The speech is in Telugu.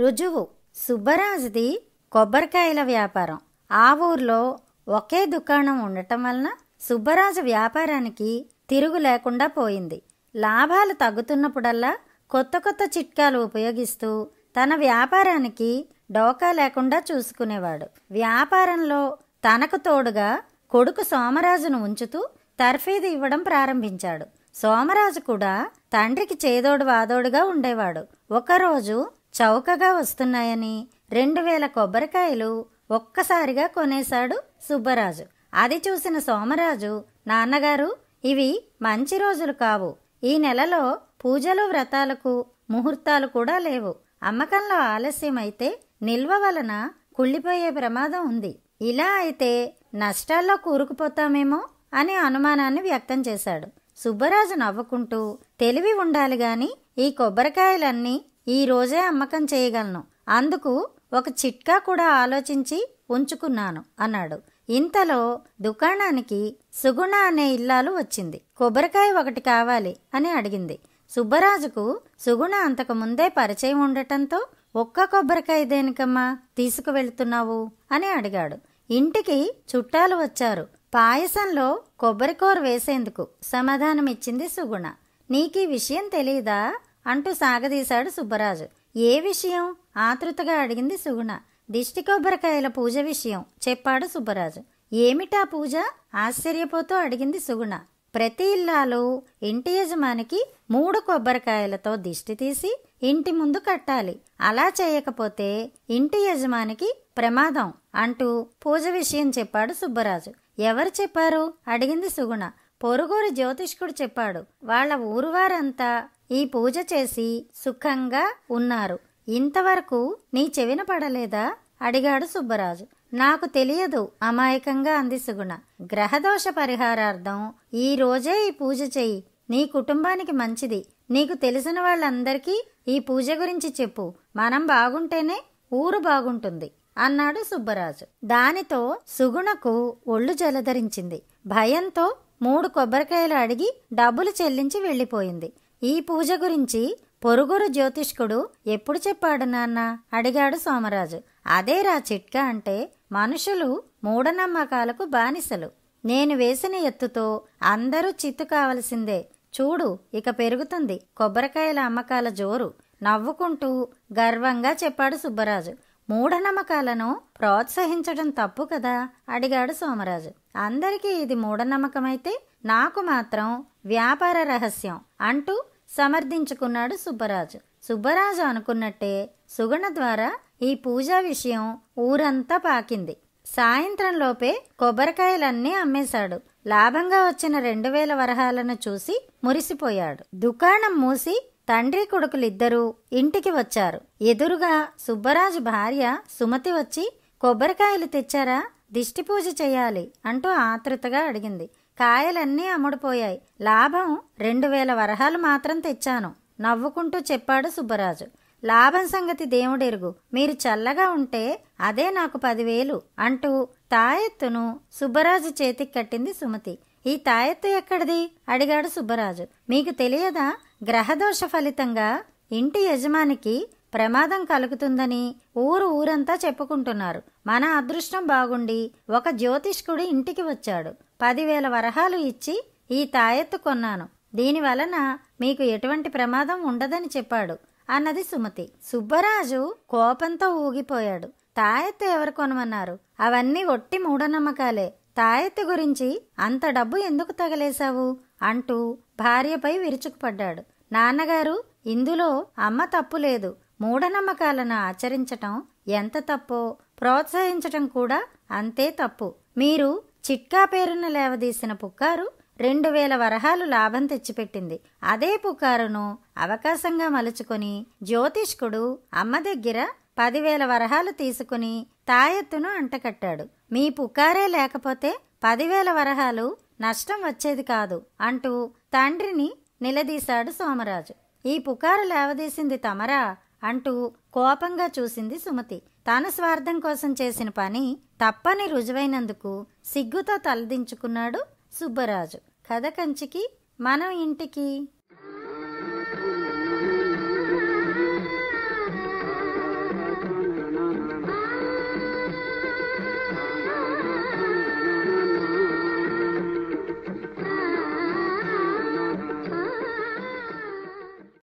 రుజువు సుబ్బరాజుది కొబ్బరికాయల వ్యాపారం ఆ ఊర్లో ఒకే దుకాణం ఉండటం వలన సుబ్బరాజు వ్యాపారానికి తిరుగు లేకుండా పోయింది లాభాలు తగ్గుతున్నప్పుడల్లా కొత్త కొత్త చిట్కాలు ఉపయోగిస్తూ తన వ్యాపారానికి డోకా లేకుండా చూసుకునేవాడు వ్యాపారంలో తనకు తోడుగా కొడుకు సోమరాజును ఉంచుతూ తర్ఫీదు ఇవ్వడం ప్రారంభించాడు సోమరాజు కూడా తండ్రికి చేదోడు వాదోడుగా ఉండేవాడు ఒకరోజు చౌకగా వస్తున్నాయని రెండు వేల కొబ్బరికాయలు ఒక్కసారిగా కొనేశాడు సుబ్బరాజు అది చూసిన సోమరాజు నాన్నగారు ఇవి మంచి రోజులు కావు ఈ నెలలో పూజలు వ్రతాలకు ముహూర్తాలు కూడా లేవు అమ్మకంలో ఆలస్యమైతే నిల్వ వలన కుళ్ళిపోయే ప్రమాదం ఉంది ఇలా అయితే నష్టాల్లో కూరుకుపోతామేమో అనే అనుమానాన్ని వ్యక్తం చేశాడు సుబ్బరాజు నవ్వుకుంటూ తెలివి ఉండాలి గాని ఈ కొబ్బరికాయలన్నీ ఈ రోజే అమ్మకం చేయగలను అందుకు ఒక చిట్కా కూడా ఆలోచించి ఉంచుకున్నాను అన్నాడు ఇంతలో దుకాణానికి సుగుణ అనే ఇల్లాలు వచ్చింది కొబ్బరికాయ ఒకటి కావాలి అని అడిగింది సుబ్బరాజుకు సుగుణ అంతకుముందే పరిచయం ఉండటంతో ఒక్క కొబ్బరికాయ దేనికమ్మా తీసుకువెళ్తున్నావు అని అడిగాడు ఇంటికి చుట్టాలు వచ్చారు పాయసంలో కొబ్బరికూర వేసేందుకు సమాధానమిచ్చింది సుగుణ నీకీ విషయం తెలీదా అంటూ సాగదీశాడు సుబ్బరాజు ఏ విషయం ఆతృతగా అడిగింది సుగుణ దిష్టి కొబ్బరికాయల పూజ విషయం చెప్పాడు సుబ్బరాజు ఏమిటా పూజ ఆశ్చర్యపోతూ అడిగింది సుగుణ ప్రతి ఇల్లాలు ఇంటి యజమానికి మూడు కొబ్బరికాయలతో దిష్టి తీసి ఇంటి ముందు కట్టాలి అలా చేయకపోతే ఇంటి యజమానికి ప్రమాదం అంటూ పూజ విషయం చెప్పాడు సుబ్బరాజు ఎవరు చెప్పారు అడిగింది సుగుణ పొరుగురు జ్యోతిష్కుడు చెప్పాడు వాళ్ళ ఊరువారంతా ఈ పూజ చేసి సుఖంగా ఉన్నారు ఇంతవరకు నీ చెవిన పడలేదా అడిగాడు సుబ్బరాజు నాకు తెలియదు అమాయకంగా అంది సుగుణ గ్రహదోష పరిహారార్థం ఈ రోజే ఈ పూజ చెయ్యి నీ కుటుంబానికి మంచిది నీకు తెలిసిన వాళ్ళందరికీ ఈ పూజ గురించి చెప్పు మనం బాగుంటేనే ఊరు బాగుంటుంది అన్నాడు సుబ్బరాజు దానితో సుగుణకు ఒళ్ళు జలధరించింది భయంతో మూడు కొబ్బరికాయలు అడిగి డబ్బులు చెల్లించి వెళ్ళిపోయింది ఈ పూజ గురించి పొరుగురు జ్యోతిష్కుడు ఎప్పుడు చెప్పాడు నాన్న అడిగాడు సోమరాజు అదేరా చిట్కా అంటే మనుషులు మూఢనమ్మకాలకు బానిసలు నేను వేసిన ఎత్తుతో అందరూ చిత్తు కావలసిందే చూడు ఇక పెరుగుతుంది కొబ్బరికాయల అమ్మకాల జోరు నవ్వుకుంటూ గర్వంగా చెప్పాడు సుబ్బరాజు మూఢనమ్మకాలను ప్రోత్సహించడం తప్పు కదా అడిగాడు సోమరాజు అందరికీ ఇది మూఢనమ్మకమైతే నాకు మాత్రం వ్యాపార రహస్యం అంటూ సమర్థించుకున్నాడు సుబ్బరాజు సుబ్బరాజు అనుకున్నట్టే సుగణ ద్వారా ఈ పూజా విషయం ఊరంతా పాకింది సాయంత్రంలోపే కొబ్బరికాయలన్నీ అమ్మేశాడు లాభంగా వచ్చిన రెండు వేల వరహాలను చూసి మురిసిపోయాడు దుకాణం మూసి తండ్రి కొడుకులిద్దరూ ఇంటికి వచ్చారు ఎదురుగా సుబ్బరాజు భార్య సుమతి వచ్చి కొబ్బరికాయలు తెచ్చారా దిష్టి పూజ చేయాలి అంటూ ఆతృతగా అడిగింది కాయలన్నీ అమ్ముడుపోయాయి లాభం రెండు వేల వరహాలు మాత్రం తెచ్చాను నవ్వుకుంటూ చెప్పాడు సుబ్బరాజు లాభం సంగతి దేవుడెరుగు మీరు చల్లగా ఉంటే అదే నాకు పదివేలు అంటూ తాయెత్తును సుబ్బరాజు చేతికి కట్టింది సుమతి ఈ తాయెత్తు ఎక్కడిది అడిగాడు సుబ్బరాజు మీకు తెలియదా గ్రహదోష ఫలితంగా ఇంటి యజమానికి ప్రమాదం కలుగుతుందని ఊరు ఊరంతా చెప్పుకుంటున్నారు మన అదృష్టం బాగుండి ఒక జ్యోతిష్కుడు ఇంటికి వచ్చాడు పదివేల వరహాలు ఇచ్చి ఈ తాయెత్తు కొన్నాను దీనివలన మీకు ఎటువంటి ప్రమాదం ఉండదని చెప్పాడు అన్నది సుమతి సుబ్బరాజు కోపంతో ఊగిపోయాడు తాయెత్తు ఎవరు కొనమన్నారు అవన్నీ ఒట్టి మూఢనమ్మకాలే తాయెత్తు గురించి అంత డబ్బు ఎందుకు తగలేశావు అంటూ భార్యపై విరుచుకుపడ్డాడు నాన్నగారు ఇందులో అమ్మ తప్పు లేదు మూఢనమ్మకాలను ఆచరించటం ఎంత తప్పో ప్రోత్సహించటం కూడా అంతే తప్పు మీరు చిట్కా పేరున లేవదీసిన పుకారు రెండు వేల వరహాలు లాభం తెచ్చిపెట్టింది అదే పుకారును అవకాశంగా మలుచుకొని జ్యోతిష్కుడు అమ్మ దగ్గర పదివేల వరహాలు తీసుకుని తాయెత్తును అంటకట్టాడు మీ పుకారే లేకపోతే పదివేల వరహాలు నష్టం వచ్చేది కాదు అంటూ తండ్రిని నిలదీశాడు సోమరాజు ఈ పుకారు లేవదీసింది తమరా అంటూ కోపంగా చూసింది సుమతి తాను స్వార్థం కోసం చేసిన పని తప్పని రుజువైనందుకు సిగ్గుతో తలదించుకున్నాడు సుబ్బరాజు కథ కంచికి మనం ఇంటికి